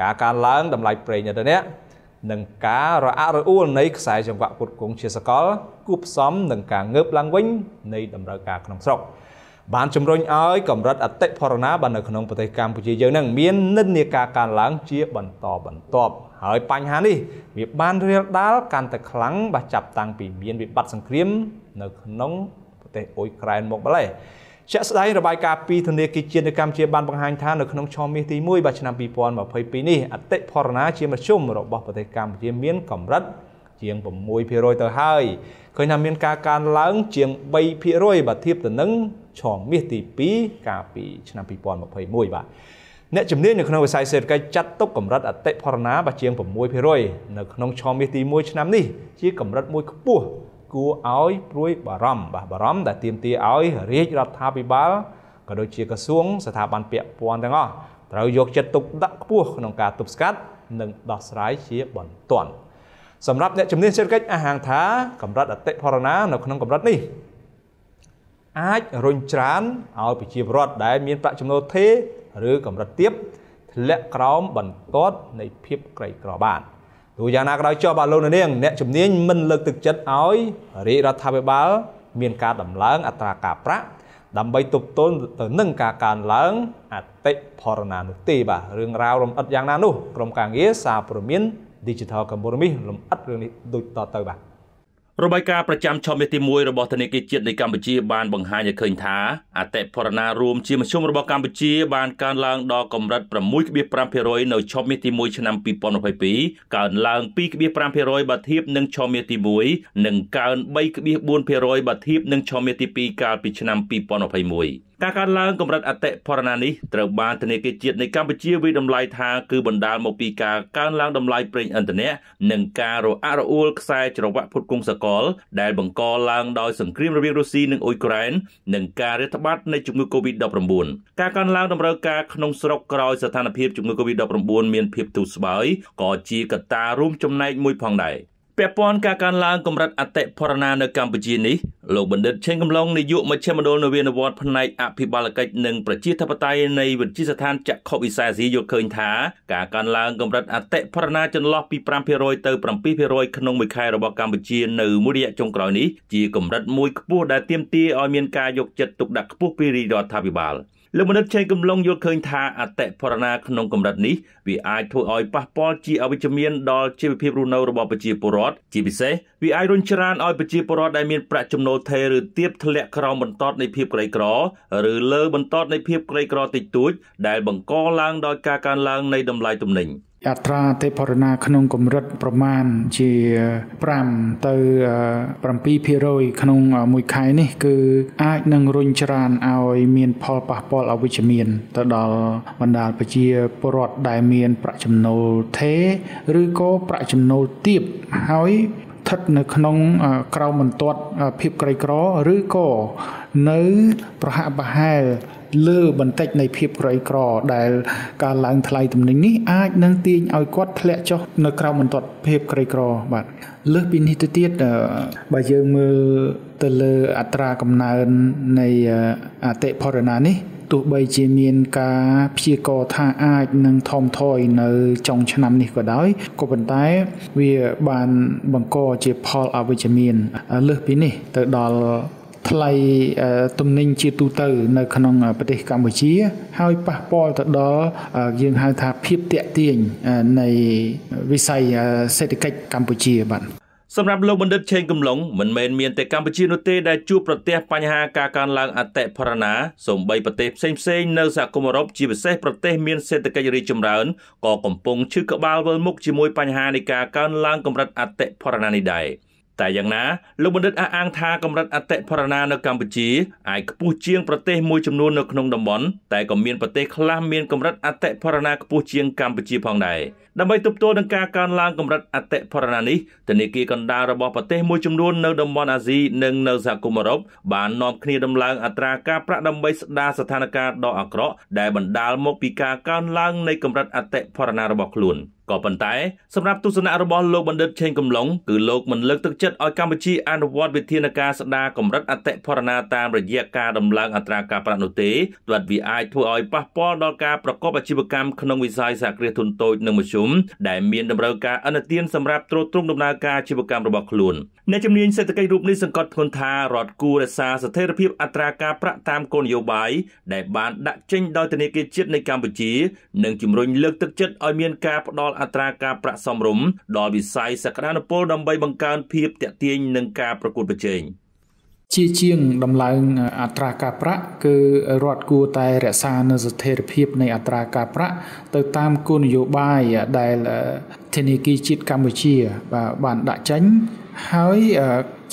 ការកើនឡើងតម្លៃប្រេងឥន្ធនៈនិងការរអាក់រអួលនៃខ្សែចង្វាក់ផ្គត់ផ្គង់ជាសកលគួបផ្សំនឹងការងើបឡើងវិញនៃតម្រូវការក្នុងស្រុកបានជំរុញឲ្យកម្រិតអតិផរណាបាននៅក្នុងប្រទេសកម្ពុជាយើងនឹងមាននិន្នាការកើនឡើងជាបន្តបន្ទាប់ហើយបញ្ហានេះវាបានរាលដាលកាន់តែខ្លាំងបាទចាប់តាំងពីមានវិបត្តិសង្គ្រាមនៅក្នុងប្រទេសអ៊ុយក្រែនមកម្លេះជាក់ស្ដែងរបាយការណ៍ពីធនាគារជាតិនៅកម្ពុជាបានបង្ហាញថានៅក្នុងឆមាសទី1របស់ឆ្នាំ2022នេះអតិផរណាជាមធ្យមរបស់ប្រទេសកម្ពុជាមានកម្រិតជាង6%ទៅហើយឃើញថាមានការកើនឡើងជាង3%បើធៀបទៅនឹងឆមាសទី2កាលពីឆ្នាំ2021បាទអ្នកជំនាញនៅក្នុងវិស័យសេដ្ឋកិច្ចចាត់ទុកកម្រិតអតិផរណាបើជាង6%នៅក្នុងឆមាសទី1ឆ្នាំនេះជាកម្រិតមួយខ្ពស់គួរឲ្យព្រួយបារម្ភបាទបារម្ភដែលទាមទារឲ្យរាជរដ្ឋាភិបាលក៏ដូចជាក្រសួងស្ថាប័នពាក់ព័ន្ធទាំងអស់ត្រូវយកចិត្តទុកដាក់ខ្ពស់ក្នុងការទប់ស្កាត់និងដោះស្រាយជាបន្ទាន់សម្រាប់អ្នកជំនាញសេដ្ឋកិច្ចអះអាងថាកម្រិតអតិផរណា នៅក្នុងកម្រិតនេះអាចរុញច្រានឲ្យប្រជាពលរដ្ឋដែល មានប្រាក់ចំណូលថេរឬកម្រិតទាបធ្លាក់ក្រោមបន្ទាត់នៃភាពក្រីក្របាន។ទោះយ៉ាងណាក៏ដោយចុះបាទលោកនាងអ្នកជំនាញមិនលើកទឹកចិត្តឲ្យរាជរដ្ឋាភិបាលមានការដំឡើង អត្រាការប្រាក់ដើម្បីទប់ទល់ទៅនឹងការកើនឡើងអតិផរណានោះទេបាទរឿងរ៉ាវរំអិតយ៉ាងណានោះក្រុមការងារសារព័ត៌មាន Digital Compromise លំអិតរឿងនេះដូចតទៅបាទរបាយការណ៍ប្រចាំឆមាសទី1របស់ធនាគារជាតិនៃកម្ពុជាបានបង្ហាញឲ្យឃើញថាអតិផរណារួមជាមធ្យមរបស់កម្ពុជាបានកើនឡើងដល់កម្រិត6.5%នៅឆមាសទី1ឆ្នាំ2022កើនឡើង2.5%បើធៀបនឹងឆមាសទី1និងកើន3.4%បើធៀបនឹងឆមាសទី2កាលពីឆ្នាំ2021ការកើនឡើងកម្រិតអតិផរណានេះត្រូវបានធនាគារជាតិនៃកម្ពុជាវិតម្លៃថាគឺបណ្ដាលមកពីការកើនឡើងតម្លៃប្រេងឥន្ធនៈនិងការរអាក់រអួលខ្សែច្រវាក់ផ្គត់ផ្គង់សកល ដែលបង្កឡើងដោយសង្គ្រាមរវាងរុស្ស៊ីនិងអ៊ុយក្រែននិងការរាតត្បាតនៃជំងឺ Covid-19 ការកើនឡើងតម្រូវការក្នុងស្រុកក្រោយស្ថានភាពជំងឺ Covid-19 មានភាពទូស្បើយក៏ជាកត្តារួមចំណែកមួយផងដែរ។ពាក់ព័ន្ធការកើនឡើងកម្រិតអតិផរណានៅកម្ពុជានេះលោកបណ្ឌិតឆេងកំឡុងនាយកមជ្ឈមណ្ឌលនវានុវត្តន៍ផ្នែកអភិបាលកិច្ចនិងប្រជាធិបតេយ្យនៃវិទ្យាស្ថានចក្ខុវិស័យអាស៊ីយល់ឃើញថាការកើនឡើងកម្រិតអតិផរណាចន្លោះពី5%ទៅ7%ក្នុងមួយខែរបស់កម្ពុជានៅមួយរយៈចុងក្រោយនេះជាកម្រិតមួយខ្ពស់ដែលទាមទារឲ្យមានការយកចិត្តទុកដាក់ខ្ពស់ពីរដ្ឋាភិបាល។លោកមនិតជ័យកំឡុងយល់ឃើញថាអតិផរណាក្នុងកម្រិតនេះវាអាចធ្វើឲ្យប៉ះពាល់ជាអវិជ្ជមានដល់ជីវភាពរស់នៅរបស់ប្រជាពលរដ្ឋជាពិសេសវាអាចរុញច្រានឲ្យប្រជាពលរដ្ឋដែលមានប្រាក់ចំណូលថេរឬទាបធ្លាក់ក្រោមបន្ទាត់នៃភាពក្រីក្រឬលើបន្ទាត់នៃភាពក្រីក្រតិចតួចដែលបង្កឡើងដោយការកើនឡើងនៃតម្លៃទំនិញ។អត្រាទេពរណាក្នុងកម្រិតប្រមាណជា5ទៅ7%ក្នុងមួយខែនេះ គឺអាចនឹងរុញច្រានឲ្យមាន ផលប៉ះពាល់អវិជ្ជមាន ទៅដល់បណ្ដាលប្រជាពលរដ្ឋដែលមាន ប្រាក់ចំណូលថេរឬក៏ប្រាក់ចំណូលទាបហើយស្ថិតនៅក្នុងក្រៅបន្ទាត់ភាពក្រីក្រឬក៏នៅប្រហាក់ប្រហែលលើបន្តិចនៃភាពក្រីក្រ ដែលការឡើងថ្លៃទំនិញនេះអាចនឹងទាញឲ្យគាត់ធ្លាក់ចុះនៅ ក្រៅបន្ទាត់ភាពក្រីក្របាទលើសពីនេះទៅទៀតបើយើងមើលទៅលើអត្រាកំណើននៃអតិផរណានេះទោះបីជាមានការព្យាករថាអាចនឹងថមថយនៅចុងឆ្នាំនេះក៏ដោយក៏ប៉ុន្តែវាបានបង្កជាផលអវិជ្ជមានលើសពីនេះទៅដល់ថ្លៃទំនិញជាទូទៅនៅក្នុងប្រទេសកម្ពុជា ហើយប៉ះពាល់ទៅដល់យើងហៅថាភាពតាក់ទាញនៃវិស័យសេដ្ឋកិច្ចកម្ពុជាបាទសម្រាប់លោកបណ្ឌិតឆេងកំឡុងមិនមែនមានតែកម្ពុជានោះទេ ដែលជួបប្រទះបញ្ហាការកើនឡើងអតិផរណាសូម្បីប្រទេសផ្សេងៗនៅសហគមន៍អឺរ៉ុបជាពិសេសប្រទេស មាន សេដ្ឋកិច្ចរីកចម្រើនក៏កំពុងឈឺក្បាលវិលមុខជាមួយបញ្ហានៃការកើនឡើងកម្រិតអតិផរណានេះដែរ។តែយ៉ាងណាលោកបណ្ឌិតអះអាងថាកម្រិតអតិផរណានៅកម្ពុជាអាចខ្ពស់ជាងប្រទេសមួយចំនួននៅក្នុងតំបន់ តែក៏មានប្រទេសខ្លះមានកម្រិតអតិផរណាខ្ពស់ជាងកម្ពុជាផងដែរដើម្បីទប់ទល់នឹងការកើនឡើងកម្រិតអតិផរណានេះធនាគារកណ្ដាលរបស់ប្រទេសមួយចំនួននៅតំបន់អាស៊ីនិងនៅសហគមន៍អឺរ៉ុប បាននាំគ្នាដំឡើងអត្រាការប្រាក់ដើម្បីស្ដារស្ថានភាពដ៏អាក្រក់ដែលបណ្ដាលមកពីការកើនឡើងនៃកម្រិតអតិផរណារបស់ខ្លួន។ក៏ប៉ុន្តែសម្រាប់ទស្សនៈរបស់លោកបណ្ឌិតឆេងកំឡុងគឺលោកមិនលើកទឹកចិត្តឲ្យកម្ពុជាអនុវត្តវិធានការស្ដារកម្រិតអតិផរណាតាម រយៈការដំឡើងអត្រាការប្រាក់នោះទេព្រោះវាអាចធ្វើឲ្យប៉ះពាល់ដល់ការប្រកបអាជីវកម្មក្នុងវិស័យសហគ្រាសធុនតូចនិងមធ្យមដែលមានតម្រូវការឥណទានសម្រាប់ទ្រទ្រង់ដំណើរការអាជីវកម្មរបស់ខ្លួនអ្នកជំនាញសេដ្ឋកិច្ចរូបនេះសង្កត់ធ្ងន់ថារដ្ឋគួររក្សាស្ថិរភាពអត្រាការប្រាក់តាមគោលនយោបាយដែលបានដាក់ចេញដោយធនាគារជាតិនៃកម្ពុជានិងជំរុញលើកទឹកចិត្តឲ្យមានការផ្តល់អត្រាការប្រាក់សមរម្យដល់វិស័យសក្តានុពលដើម្បីបង្កើនភាពទាក់ទាញនិងការប្រកួតប្រជែង។ជាជាងដំឡើងអត្រាការប្រាក់គឺរដ្ឋគួរតែរក្សានៅស្ថិរភាពនៃអត្រាការប្រាក់ទៅតាមគោលនយោបាយដែលធនាគារជាតិកម្ពុជាបាទបានដាក់ចេញហើយ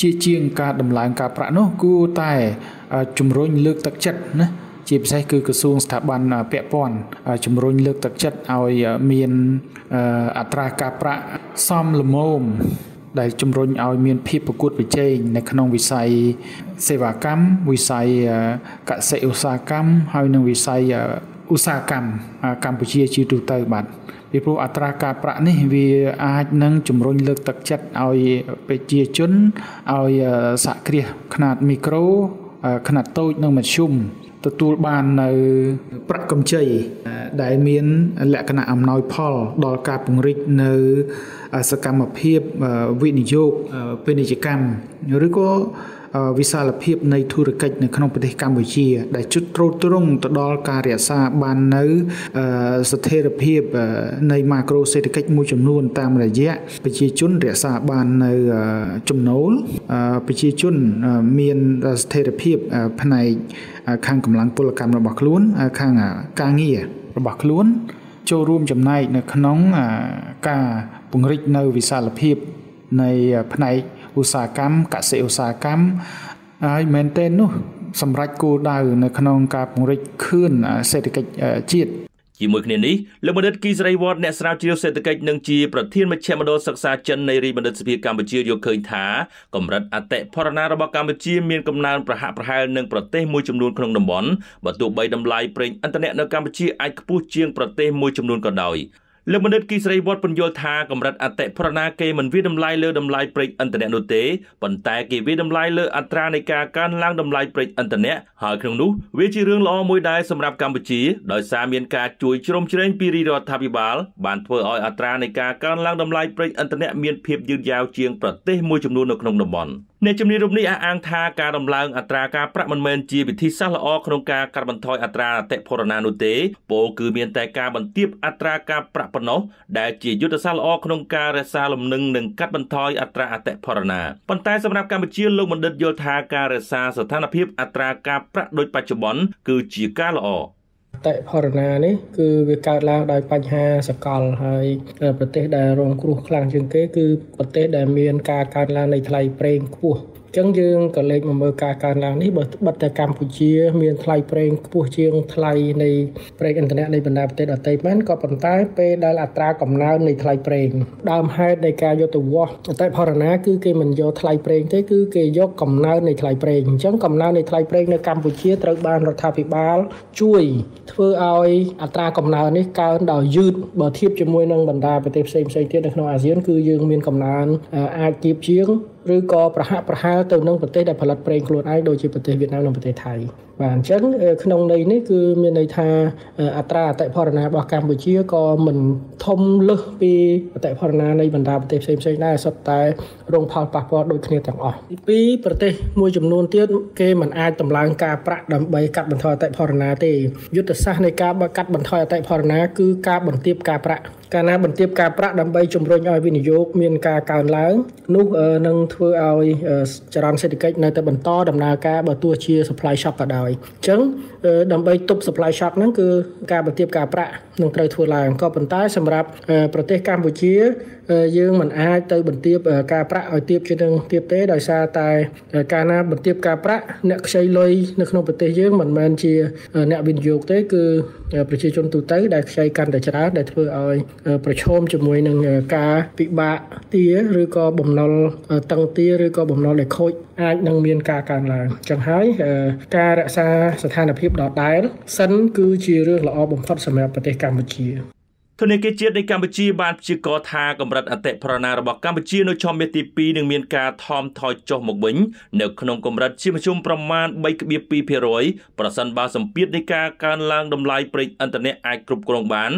ជាជាងការដំឡើងការប្រាក់នោះគួរតែជំរុញលើកទឹកចិត្តណាជាពិសេសគឺក្រសួងស្ថាប័នពាក់ព័ន្ធជំរុញលើកទឹកចិត្តឲ្យមានអត្រាការប្រាក់សមល្មមដែលជំរុញឲ្យមានភាពប្រកួតប្រជែងនៅក្នុងវិស័យសេវាកម្មវិស័យកសិឧស្សាហកម្មហើយនិងវិស័យឧស្សាហកម្មកម្ពុជាជាទូទៅបាទពីព្រោះអត្រាការប្រាក់នេះ វាអាចនឹងជំរុញលើកទឹកចិត្តឲ្យប្រជាជនឲ្យសហគ្រាសខ្នាតមីក្រូខ្នាតតូចនិងមធ្យមទទួលបាននៅប្រាក់កម្ចីដែលមានលក្ខណៈអំណោយផល ដល់ការពង្រីកនៅសកម្មភាពវិនិយោគពាណិជ្ជកម្មឬក៏វិសាលភាពនៃធុរកិច្ចនៅក្នុងប្រទេសកម្ពុជា ដែលជុតត្រួតត្រងទៅដល់ការរក្សាបាននៅស្ថិរភាពនៃម៉ាក្រូសេដ្ឋកិច្ចមួយចំនួន តាមរយៈប្រជាជនរក្សាបាននៅចំណូលប្រជាជនមានស្ថិរភាពផ្នែកខាងកម្លាំងពលកម្មរបស់ខ្លួនខាងការងាររបស់ខ្លួន ចូលរួមចំណែកនៅក្នុងការពង្រីកនៅវិសាលភាពនៃផ្នែកឧស្សាហកម្មកសិឧស្សាហកម្មហើយមែនទែននោះសម្រាប់គោលដៅនៅក្នុងការពង្រីកខឿនសេដ្ឋកិច្ចជាតិជាមួយគ្នានេះលោកបណ្ឌិតគីសរីវត្តអ្នកស្រាវជ្រាវសេដ្ឋកិច្ចនិងជាប្រធានមជ្ឈមណ្ឌលសិក្សាចិននៃរាជបណ្ឌិតសភាកម្ពុជាយល់ឃើញថាកម្រិតអតិផរណារបស់កម្ពុជា មានកំណើនប្រហាក់ប្រហែលនឹងប្រទេសមួយចំនួនក្នុងតំបន់បើទោះបីតម្លៃប្រេងឥន្ធនៈនៅកម្ពុជាអាចខ្ពស់ជាងប្រទេសមួយចំនួនក៏ដោយលោកបណ្ឌិតគីស្រីវត្តពន្យល់ថាកម្រិតអតិប្រណាគេមិនវាតម្លៃលើតម្លៃប្រេងឥន្ធនៈនោះទេប៉ុន្តែគេវាតម្លៃលើអត្រានៃការកើនឡើងតម្លៃប្រេងឥន្ធនៈហើយក្នុងនោះវាជារឿងល្អមួយដែរសម្រាប់កម្ពុជាដោយសារមានការជួយជ្រោមជ្រែងពីរដ្ឋាភិបាលបានធ្វើឲ្យអត្រានៃការកើនឡើងតម្លៃប្រេងឥន្ធនៈមានភាពយឺតយ៉ាវជាងប្រទេសមួយចំនួននៅក្នុងតំបន់។អ្នកជំនាញរូបនេះអះអាងថាការដំឡើងអត្រាការប្រាក់មិនមែនជាវិធីសាស្ត្រល្អក្នុងការកាត់បន្ថយអត្រាអតិផរណានោះទេពោលគឺមានតែការបន្ទាបអត្រាការប្រាក់ប៉ុណ្ណោះដែលជាយុទ្ធសាស្ត្រល្អក្នុងការរក្សាលំនឹងនិងកាត់បន្ថយអត្រាអតិផរណាប៉ុន្តែសម្រាប់កម្ពុជាលោកបណ្ឌិតយល់ថាការរក្សាស្ថានភាពអត្រាការប្រាក់ដូចបច្ចុប្បន្នគឺជាការល្អតិផរណានេះគឺវាកើតឡើងដោយបញ្ហាសកលហើយប្រទេសដែលរង គ្រោះខ្លាំងជាងគេគឺប្រទេសដែលមានការកើតឡើងនៃថ្លៃប្រេងខ្ពស់ចឹងយើងក៏លេចមកមើលការកើនឡើងនេះបើបិទតែកម្ពុជាមានថ្លៃប្រេងខ្ពស់ជាងថ្លៃនៃប្រេងឥន្ធនៈនៃបណ្ដាប្រទេសដទៃមែនក៏ប៉ុន្តែ ពេលដែលអត្រាកំណើននៃថ្លៃប្រេងដើមហេតុនៃការយកទៅវាស់អតិផរណាគឺគេមិនយកថ្លៃប្រេងទេគឺគេយកកំណើននៃថ្លៃប្រេងអញ្ចឹងកំណើននៃថ្លៃប្រេងនៅកម្ពុជាត្រូវបានរដ្ឋាភិបាល ជួយ ធ្វើឲ្យអត្រាកំណើននេះកើនដោយយឺតបើធៀបជាមួយនឹងបណ្ដាប្រទេសផ្សេងៗទៀតនៅក្នុងអាស៊ាន គឺយើងមានកំណើនអាចទៀបជាងឬក៏ប្រហាក់ប្រហែលទៅនឹងប្រទេសដែលផលិតប្រេងខ្លួនឯងដូចជាប្រទេសវៀតណាមនិងប្រទេសថៃបាទអញ្ចឹងក្នុងន័យនេះគឺមានន័យថាអត្រាអតិផរណារបស់កម្ពុជាក៏មិនធំលើសពីអតិផរណានៃបណ្ដាប្រទេសផ្សេងផ្សេងដែរសុទ្ធតែរងផលប៉ះពាល់ដូចគ្នាទាំងអស់ទី2ប្រទេសមួយចំនួនទៀតគេមិនអាចតម្លើងការប្រាក់ដើម្បីកាត់បន្ថយអតិផរណាទេយុទ្ធសាស្ត្រនៃការកាត់បន្ថយអតិផរណាគឺការបន្ទាបការប្រាក់កាលណាបន្ទាបការប្រាក់ដើម្បីជំរុញឲ្យវិនិយោគមានការកើនឡើង នោះនឹងធ្វើឲ្យចរន្តសេដ្ឋកិច្ចនៅតែបន្តដំណើរការបើទោះជា supply shock ក៏ដោយអញ្ចឹងដើម្បីទប់ supply shock ហ្នឹងគឺការបន្ទាបការប្រាក់នឹងត្រូវធ្វើឡើងក៏ប៉ុន្តែសម្រាប់ប្រទេសកម្ពុជាយើងមិនអាចទៅបន្ទាបការប្រាក់ឲ្យទាបជាងនឹងទាបទេដោយសារតែការណាបន្ទាបការប្រាក់អ្នកខ្ចីលុយនៅក្នុងប្រទេសយើងមិនមែនជាអ្នកវិនិយោគទេគឺប្រជាជនទូទៅដែលខ្ចីកាន់តែច្រើនដែលធ្វើឲ្យប្រឈមជាមួយនឹងការពិបាកទាឬក៏បំណុលតឹងទាឬក៏បំណុលដែលខូចអាចនឹងមានការកើនឡើងចឹងហើយការរក្សាស្ថានភាពដដែលសិនគឺជារឿងល្អបំផុតសម្រាប់ប្រទេសកម្ពុជាធនធានជាតិនៃកម្ពុជាបានព្យាករថាកម្រិតអតិប្រណារបស់កម្ពុជានៅឆ្នាំមេទី2នឹងមានការថមថយចុះមកវិញនៅ ក្នុងកម្រិតជាមធ្យមប្រមាណ3.2%ប្រសិនបើសម្ពាធនៃការកើនឡើងតម្លៃប្រេងឥន្ធនៈអាចគ្រប់គ្រងបាន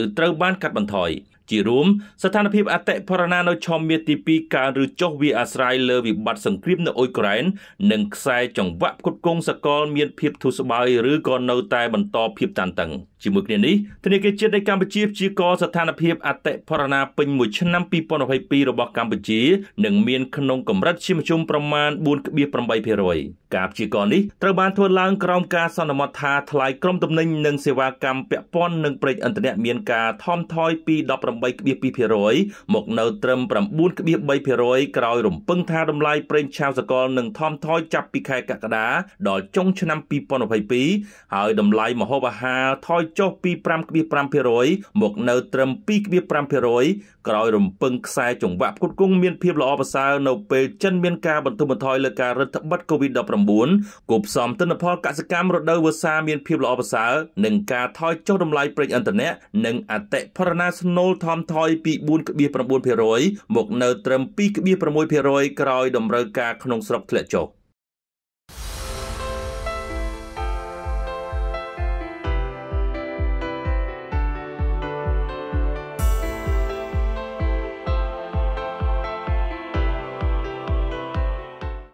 ឬត្រូវបាន កាត់បន្ថយជារួមស្ថានភាពអតិផរណានៅឆមាសទី2កើនឬចុះវាអាស្រ័យលើវិបត្តិសង្គ្រាមនៅអ៊ុយក្រែននិងខ្សែចង្វាក់ផ្គត់ផ្គង់សកលមានភាពធូរស្បើយឬក៏នៅតែបន្តភាពតានតឹង។ជាមួយគ្នានេះធនាគារជាតិនៃកម្ពុជាព្យាករស្ថានភាពអតិផរណាពេញមួយឆ្នាំ2022របស់កម្ពុជានឹងមានក្នុងកម្រិតជាមធ្យមប្រមាណ4.8%ការព្យាករនេះត្រូវបានធ្វើឡើងក្រោមការសន្មតថាថ្លៃក្រុមទំនិញនិងសេវាកម្មពាក់ព័ន្ធនឹងប្រេងឥន្ធនៈមានការថមថយពី18.2%មកនៅត្រឹម9.3%ក្រោយរំពឹងថាតម្លៃប្រេងឆៅសកលនឹងថមថយចាប់ពីខែកក្កដាដល់ចុងឆ្នាំ2022ហើយតម្លៃម្ហូបអាហារថយចុះពី5.5%មកនៅត្រឹម2.5%ក្រោយរំពឹងខ្សែចង្វាក់ផ្គត់ផ្គង់មានភាពល្អប្រសើរនៅពេលចិនមានការបន្ទុះបន្ថយលើការរដ្ឋបិទ COVID-19 គប់ផ្សំទិន្នផលកសិកម្មរដូវវស្សាមានភាពល្អប្រសើរនិងការថយចុះតម្លៃប្រេងឥន្ធនៈនិងអតិផរណាស្នូលថមថយពី4.9%មកនៅត្រឹម2.6%ក្រោយតម្រូវការក្នុងស្រុកធ្លាក់ចុះ។